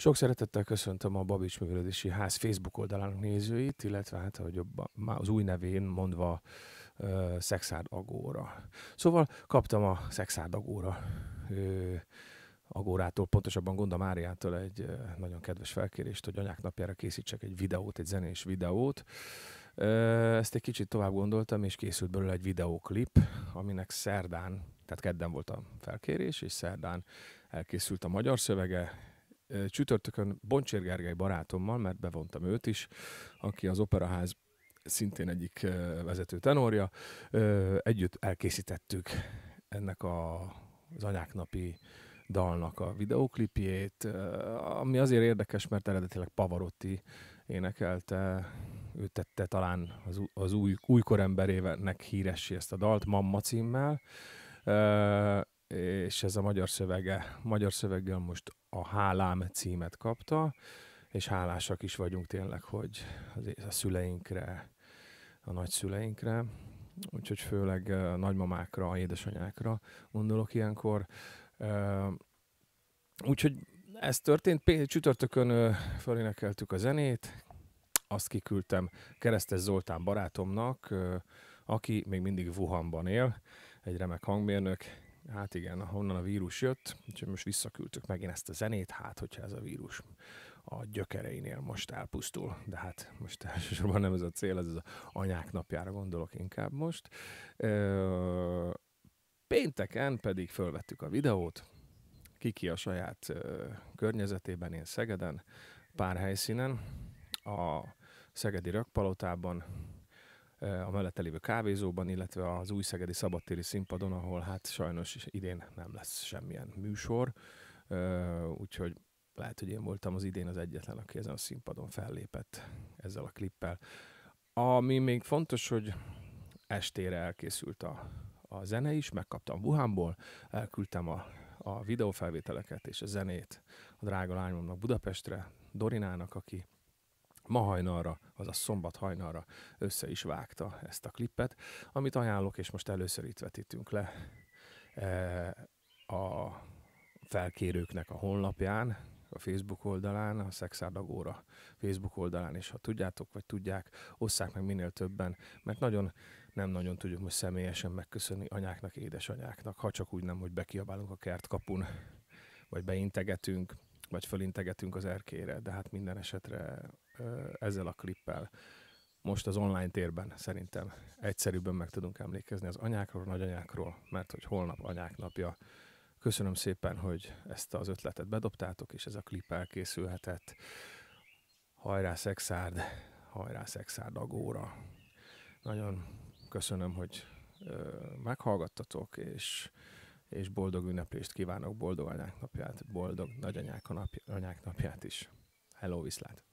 Sok szeretettel köszöntöm a Babics Művelődési Ház Facebook oldalának nézőit, illetve hát, ahogy az új nevén mondva, uh, Szexárd Agóra. Szóval kaptam a Szexárd Agóra uh, Agórától, pontosabban Gonda Máriától egy uh, nagyon kedves felkérést, hogy anyák napjára készítsek egy videót, egy zenés videót. Ezt egy kicsit tovább gondoltam, és készült belőle egy videóklip, aminek szerdán, tehát kedden volt a felkérés, és szerdán elkészült a magyar szövege, csütörtökön Boncsér Gergely barátommal, mert bevontam őt is, aki az Operaház szintén egyik vezető tenorja, együtt elkészítettük ennek a, az anyáknapi dalnak a videóklipjét, ami azért érdekes, mert eredetileg Pavarotti énekelte, ő tette talán az, az új, újkor emberének híressé ezt a dalt, Mamma címmel, és ez a magyar szövege, magyar szöveggel most a Hálám címet kapta, és hálásak is vagyunk tényleg, hogy a szüleinkre, a nagyszüleinkre, úgyhogy főleg a nagymamákra, a édesanyákra gondolok ilyenkor. Úgyhogy ez történt, csütörtökön felénekeltük a zenét, azt kiküldtem Keresztes Zoltán barátomnak, aki még mindig Wuhanban él, egy remek hangmérnök, Hát igen, honnan a vírus jött, úgyhogy most visszaküldtük megint ezt a zenét, hát hogyha ez a vírus a gyökereinél most elpusztul, de hát most elsősorban nem ez a cél, ez az anyák napjára gondolok inkább most. Pénteken pedig fölvettük a videót, kiki a saját környezetében, én Szegeden, pár helyszínen, a Szegedi Rökpalotában, Eh, a mellette lévő kávézóban, illetve az Újszegedi Szabadtéri színpadon, ahol hát sajnos idén nem lesz semmilyen műsor, eh, úgyhogy lehet, hogy én voltam az idén az egyetlen, aki ezen a színpadon fellépett ezzel a klippel. Ami még fontos, hogy estére elkészült a, a zene is, megkaptam Wuhanból, elküldtem a, a videófelvételeket és a zenét a drága lányomnak Budapestre, Dorinának, aki ma hajnalra, azaz szombat hajnalra össze is vágta ezt a klippet, amit ajánlok, és most először itt vetítünk le e, a felkérőknek a honlapján, a Facebook oldalán, a Szexárdagóra Facebook oldalán, és ha tudjátok, vagy tudják, osszák meg minél többen, mert nagyon nem nagyon tudjuk most személyesen megköszönni anyáknak, édesanyáknak, ha csak úgy nem, hogy bekiabálunk a kertkapun, vagy beintegetünk, vagy fölintegetünk az erkére, de hát minden esetre ezzel a klippel most az online térben szerintem egyszerűbben meg tudunk emlékezni az anyákról, nagyanyákról, mert hogy holnap anyák napja. Köszönöm szépen, hogy ezt az ötletet bedobtátok, és ez a klip elkészülhetett. Hajrá Szexárd, hajrá Szexárd agóra. Nagyon köszönöm, hogy ö, meghallgattatok, és, és boldog ünneplést kívánok, boldog anyák napját, boldog nagyanyák napját, anyák napját is. Hello, viszlát!